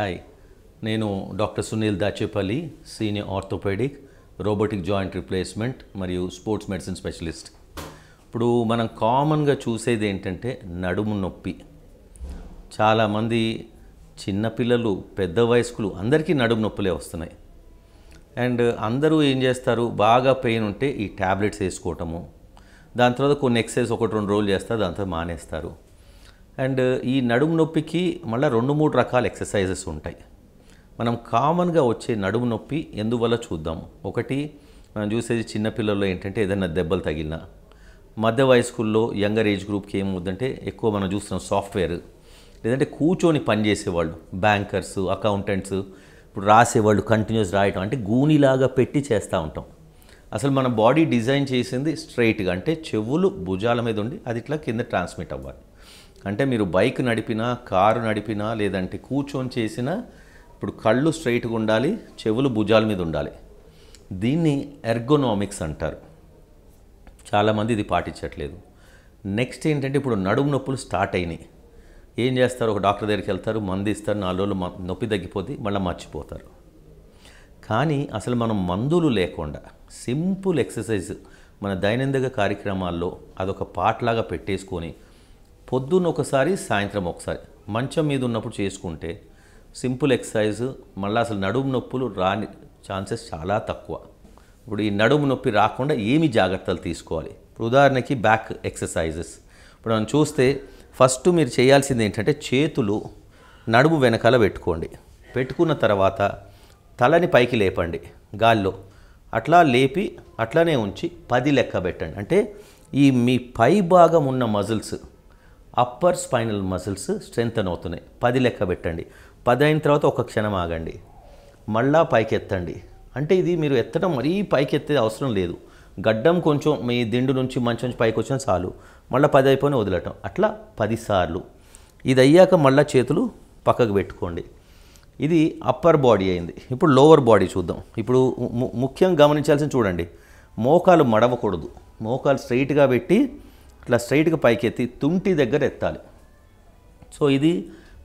hi నేను doctor Sunil Dachepalli senior orthopedic robotic joint replacement మరియు sports medicine specialist ఇప్పుడు మనం కామన్గా చూసేది ఏంటంటే నడుము నొప్పి చాలామంది చిన్నపిల్లలు పెద్ద వయస్కులు అందరికీ నడుము నొప్పులే వస్తున్నాయి అండ్ అందరూ ఏం చేస్తారు బాగా పెయిన్ ఉంటే ఈ ట్యాబ్లెట్స్ వేసుకోవటము దాని తర్వాత కొన్ని ఎక్సర్సైజ్ ఒకటి రెండు రోజులు చేస్తారు దాని తర్వాత మానేస్తారు అండ్ ఈ నడుము నొప్పికి మళ్ళీ రెండు మూడు రకాల ఎక్సర్సైజెస్ ఉంటాయి మనం కామన్గా వచ్చే నడుము నొప్పి ఎందువల్ల చూద్దాం ఒకటి మనం చూసేది చిన్నపిల్లల్లో ఏంటంటే ఏదైనా దెబ్బలు తగిలినా మధ్య వయస్కుల్లో యంగర్ ఏజ్ గ్రూప్కి ఏమవుతుందంటే ఎక్కువ మనం చూస్తున్నాం సాఫ్ట్వేర్ లేదంటే కూర్చొని పనిచేసేవాళ్ళు బ్యాంకర్స్ అకౌంటెంట్స్ ఇప్పుడు రాసేవాళ్ళు కంటిన్యూస్ రాయటం అంటే గూనిలాగా పెట్టి చేస్తూ ఉంటాం అసలు మన బాడీ డిజైన్ చేసింది స్ట్రైట్గా అంటే చెవులు భుజాల మీద ఉండి అది ఇట్లా కింద ట్రాన్స్మిట్ అవ్వాలి అంటే మీరు బైక్ నడిపినా కారు నడిపినా లేదంటే కూర్చొని చేసినా ఇప్పుడు కళ్ళు స్ట్రైట్గా ఉండాలి చెవులు భుజాల మీద ఉండాలి దీన్ని ఎర్గోనామిక్స్ అంటారు చాలామంది ఇది పాటించట్లేదు నెక్స్ట్ ఏంటంటే ఇప్పుడు నడుము నొప్పులు స్టార్ట్ అయినాయి ఏం చేస్తారు ఒక డాక్టర్ దగ్గరికి వెళ్తారు మంది ఇస్తారు నాలుగు రోజులు నొప్పి తగ్గిపోతే మళ్ళీ మర్చిపోతారు కానీ అసలు మనం మందులు లేకుండా సింపుల్ ఎక్సర్సైజ్ మన దైనందిక కార్యక్రమాల్లో అదొక పాటలాగా పెట్టేసుకొని పొద్దున్న ఒకసారి సాయంత్రం ఒకసారి మంచం మీద ఉన్నప్పుడు చేసుకుంటే సింపుల్ ఎక్సర్సైజ్ మళ్ళీ అసలు నడుము నొప్పులు రాని ఛాన్సెస్ చాలా తక్కువ ఇప్పుడు ఈ నడుము నొప్పి రాకుండా ఏమి జాగ్రత్తలు తీసుకోవాలి ఇప్పుడు ఉదాహరణకి బ్యాక్ ఎక్సర్సైజెస్ ఇప్పుడు మనం చూస్తే ఫస్ట్ మీరు చేయాల్సింది ఏంటంటే చేతులు నడుము వెనకాల పెట్టుకోండి పెట్టుకున్న తర్వాత తలని పైకి లేపండి గాల్లో అట్లా లేపి అట్లానే ఉంచి పది లెక్క పెట్టండి అంటే ఈ మీ పై భాగం ఉన్న muscles upper spinal muscles strengthen అవుతున్నాయి పది లెక్క పెట్టండి పది అయిన తర్వాత ఒక క్షణం ఆగండి మళ్ళా పైకి ఎత్తండి అంటే ఇది మీరు ఎత్తడం మరీ పైకి ఎత్తే అవసరం లేదు గడ్డం కొంచెం మీ దిండు నుంచి మంచి నుంచి పైకి వచ్చిన చాలు మళ్ళీ పది అయిపోయిన వదిలటం అట్లా పదిసార్లు ఇది అయ్యాక మళ్ళీ చేతులు పక్కకు పెట్టుకోండి ఇది అప్పర్ బాడీ అయింది ఇప్పుడు లోవర్ బాడీ చూద్దాం ఇప్పుడు ముఖ్యంగా గమనించాల్సింది చూడండి మోకాలు మడవకూడదు మోకాలు స్ట్రైట్గా పెట్టి ఇట్లా స్ట్రైట్గా పైకెత్తి తుంటి దగ్గర ఎత్తాలి సో ఇది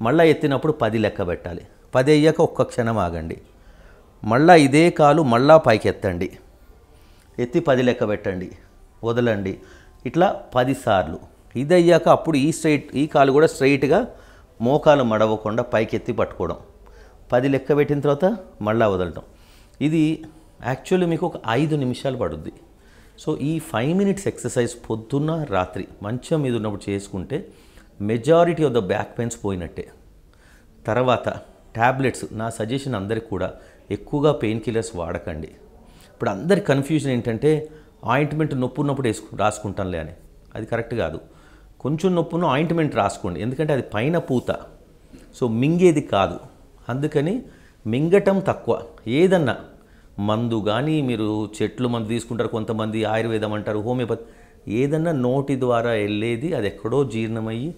మళ్ళీ ఎత్తినప్పుడు పది లెక్క పెట్టాలి పది అయ్యాక ఒక్క క్షణం ఆగండి మళ్ళా ఇదే కాలు మళ్ళా పైకి ఎత్తండి ఎత్తి పది లెక్క పెట్టండి వదలండి ఇట్లా పదిసార్లు ఇది అయ్యాక అప్పుడు ఈ స్ట్రైట్ ఈ కాలు కూడా స్ట్రైట్గా మోకాలు మడవకుండా పైకి ఎత్తి పట్టుకోవడం పది లెక్క పెట్టిన తర్వాత మళ్ళా వదలటం ఇది యాక్చువల్లీ మీకు ఒక ఐదు నిమిషాలు పడుద్ది సో ఈ ఫైవ్ మినిట్స్ ఎక్సర్సైజ్ పొద్దున్న రాత్రి మంచం మీద ఉన్నప్పుడు చేసుకుంటే majority of the back pains పోయినట్టే తర్వాత ట్యాబ్లెట్స్ నా సజెషన్ అందరికి కూడా ఎక్కువగా పెయిన్ కిల్లర్స్ వాడకండి ఇప్పుడు అందరి కన్ఫ్యూజన్ ఏంటంటే ఆయింట్మెంట్ నొప్పు ఉన్నప్పుడు వేసుకు రాసుకుంటానులే అని అది కరెక్ట్ కాదు కొంచెం నొప్పును ఆయింట్మెంట్ రాసుకోండి ఎందుకంటే అది పైన పూత సో మింగేది కాదు అందుకని మింగటం తక్కువ ఏదన్నా మందు కానీ మీరు చెట్లు మందు తీసుకుంటారు కొంతమంది ఆయుర్వేదం అంటారు హోమియోపతి ఏదన్నా నోటి ద్వారా వెళ్ళేది అది ఎక్కడో జీర్ణమయ్యి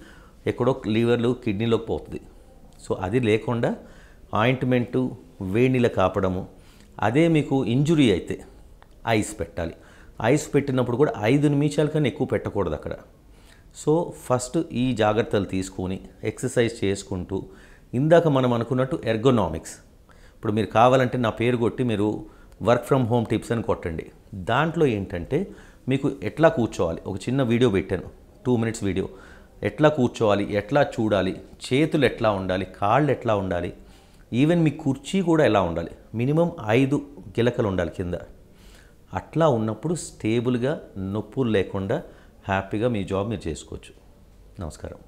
ఎక్కడో లివర్లు కిడ్నీలోకి పోతుంది సో అది లేకుండా ఆయింట్మెంటు వేణిల కాపడము అదే మీకు ఇంజురీ అయితే ఐస్ పెట్టాలి ఐస్ పెట్టినప్పుడు కూడా ఐదు నిమిషాల కన్నా ఎక్కువ పెట్టకూడదు అక్కడ సో ఫస్ట్ ఈ జాగ్రత్తలు తీసుకొని ఎక్సర్సైజ్ చేసుకుంటూ ఇందాక మనం అనుకున్నట్టు ఎర్గోనామిక్స్ ఇప్పుడు మీరు కావాలంటే నా పేరు కొట్టి మీరు వర్క్ ఫ్రమ్ హోమ్ టిప్స్ అని కొట్టండి దాంట్లో ఏంటంటే మీకు ఎట్లా కూర్చోవాలి ఒక చిన్న వీడియో పెట్టాను టూ మినిట్స్ వీడియో ఎట్లా కూర్చోవాలి ఎట్లా చూడాలి చేతులు ఎట్లా ఉండాలి కాళ్ళు ఎట్లా ఉండాలి ఈవెన్ మీ కుర్చీ కూడా ఎలా ఉండాలి మినిమం ఐదు గిలకలు ఉండాలి కింద అట్లా ఉన్నప్పుడు స్టేబుల్గా నొప్పులు లేకుండా హ్యాపీగా మీ జాబ్ మీరు చేసుకోవచ్చు నమస్కారం